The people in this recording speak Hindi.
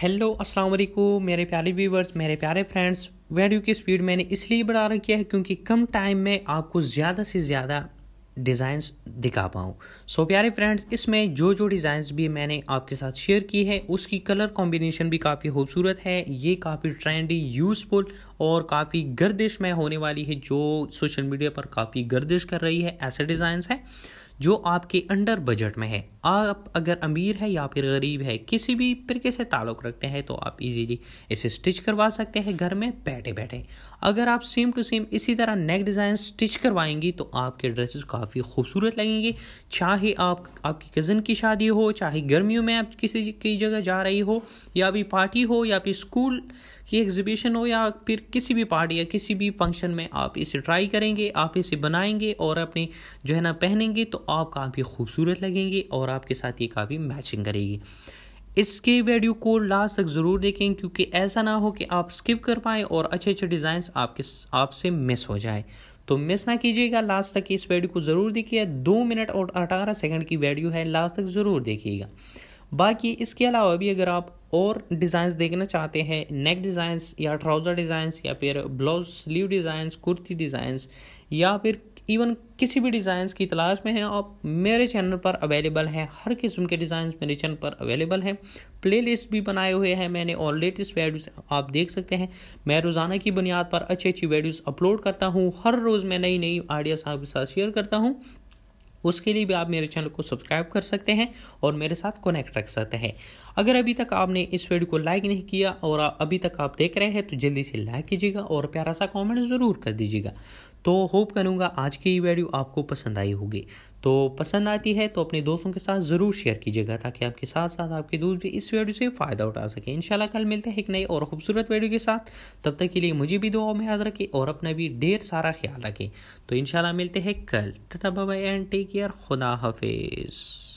हेलो अस्सलाम वालेकुम मेरे प्यारे व्यूवर्स मेरे प्यारे फ्रेंड्स वीडियो की स्पीड मैंने इसलिए बढ़ा रखी है क्योंकि कम टाइम में आपको ज़्यादा से ज़्यादा डिज़ाइंस दिखा पाऊँ सो so, प्यारे फ्रेंड्स इसमें जो जो डिज़ाइंस भी मैंने आपके साथ शेयर की है उसकी कलर कॉम्बिनेशन भी काफ़ी खूबसूरत है ये काफ़ी ट्रेंडी यूज़फुल और काफ़ी गर्दिश में होने वाली है जो सोशल मीडिया पर काफ़ी गर्दिश कर रही है ऐसे डिज़ाइंस हैं जो आपके अंडर बजट में है आप अगर अमीर है या फिर गरीब है किसी भी तरीके से ताल्लुक़ रखते हैं तो आप इजीली इसे स्टिच करवा सकते हैं घर में बैठे बैठे अगर आप सेम टू सेम इसी तरह नेक डिज़ाइन स्टिच करवाएंगी तो आपके ड्रेसेस काफ़ी खूबसूरत लगेंगे चाहे आप आपकी कज़न की शादी हो चाहे गर्मियों में आप किसी की जगह जा रही हो या भी पार्टी हो या फिर स्कूल की एग्जीबिशन हो या फिर किसी भी पार्टी या किसी भी फंक्शन में आप इसे ट्राई करेंगे आप इसे बनाएंगे और अपने जो है ना पहनेंगे तो आप काफ़ी खूबसूरत लगेंगे और आपके साथ ये काफ़ी मैचिंग करेगी इसके वीडियो को लास्ट तक ज़रूर देखें क्योंकि ऐसा ना हो कि आप स्किप कर पाएँ और अच्छे अच्छे डिज़ाइंस आपके आपसे मिस हो जाए तो मिस ना कीजिएगा लास्ट तक इस वीडियो को ज़रूर देखिए दो मिनट और अठारह सेकंड की वीडियो है लास्ट तक ज़रूर देखिएगा बाकी इसके अलावा भी अगर आप और डिज़ाइंस देखना चाहते हैं नेक डिज़ाइंस या ट्राउज़र डिज़ाइंस या फिर blouse sleeve designs kurti designs या फिर इवन किसी भी डिज़ाइंस की तलाश में हैं आप मेरे चैनल पर अवेलेबल हैं हर किस्म के डिज़ाइंस मेरे चैनल पर अवेलेबल हैं प्लेलिस्ट भी बनाए हुए हैं मैंने और लेटेस्ट वीडियोस आप देख सकते हैं मैं रोज़ाना की बुनियाद पर अच्छी अच्छी वीडियोस अपलोड करता हूँ हर रोज़ मैं नई नई आइडियाज़ आपके साथ शेयर करता हूँ उसके लिए भी आप मेरे चैनल को सब्सक्राइब कर सकते हैं और मेरे साथ कनेक्ट रख सकते हैं अगर अभी तक आपने इस वीडियो को लाइक नहीं किया और अभी तक आप देख रहे हैं तो जल्दी से लाइक कीजिएगा और प्यारा सा कॉमेंट ज़रूर कर दीजिएगा तो होप करूँगा आज की वीडियो आपको पसंद आई होगी तो पसंद आती है तो अपने दोस्तों के साथ ज़रूर शेयर कीजिएगा ताकि आपके साथ साथ आपके दोस्त भी इस वीडियो से फ़ायदा उठा सकें इंशाल्लाह कल मिलते हैं एक नई और खूबसूरत वीडियो के साथ तब तक के लिए मुझे भी दुआ में याद रखें और अपना भी ढेर सारा ख्याल रखें तो इन मिलते हैं कल टाटा बाबा एंड टेक केयर खुदा हाफिज़